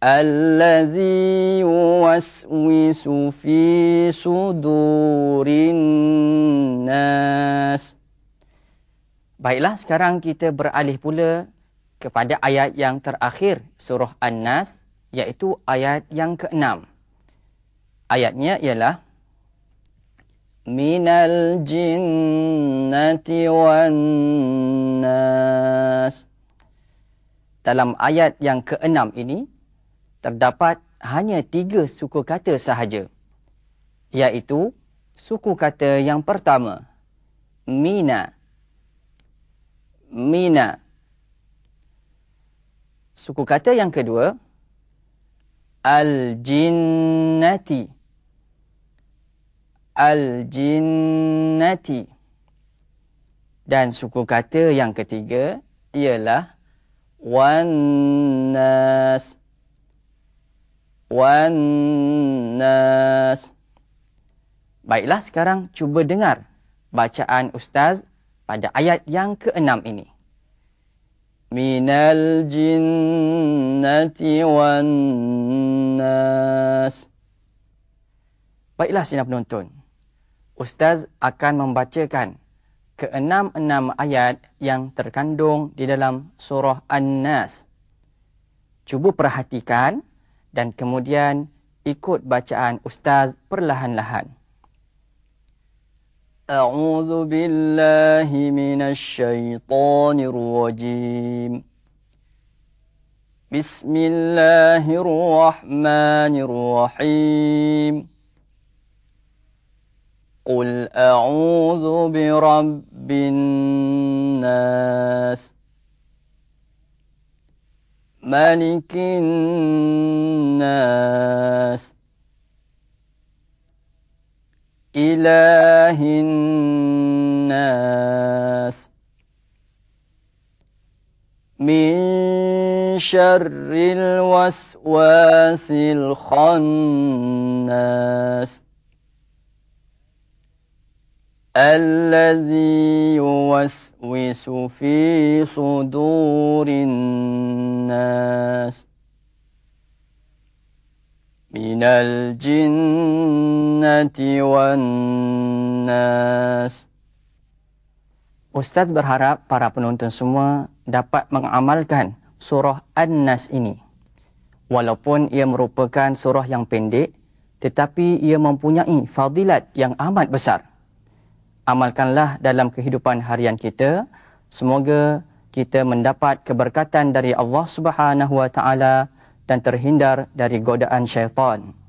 الذي يوسوس في صدور الناس Baiklah, sekarang kita beralih pula kepada ayat yang terakhir surah An-Nas iaitu ayat yang keenam. Ayatnya ialah Minal jinnati wan nas. Dalam ayat yang keenam ini, terdapat hanya tiga suku kata sahaja. Iaitu suku kata yang pertama, Mina. Mina. Suku kata yang kedua, Al-Jinnati. Al-Jinnati. Dan suku kata yang ketiga ialah wan nas wannas. Baiklah sekarang cuba dengar bacaan ustaz pada ayat yang keenam ini. Minal jinnati wannas. Baiklah sinap penonton. Ustaz akan membacakan keenam-enam ayat yang terkandung di dalam surah An-Nas. Cuba perhatikan dan kemudian ikut bacaan ustaz perlahan-lahan. أعوذ بالله من الشيطان الرجيم بسم الله الرحمن الرحيم قل أعوذ برب الناس ملك الناس إله الناس من شر الوسواس الخناس الذي يوسوس في صدور الناس من الجنة والناس Ustaz berharap para penonton semua dapat mengamalkan surah An-Nas ini. Walaupun ia merupakan surah yang pendek, tetapi ia mempunyai fadilat yang amat besar. Amalkanlah dalam kehidupan harian kita. Semoga kita mendapat keberkatan dari Allah Subhanahu Wa Taala dan terhindar dari godaan syaitan.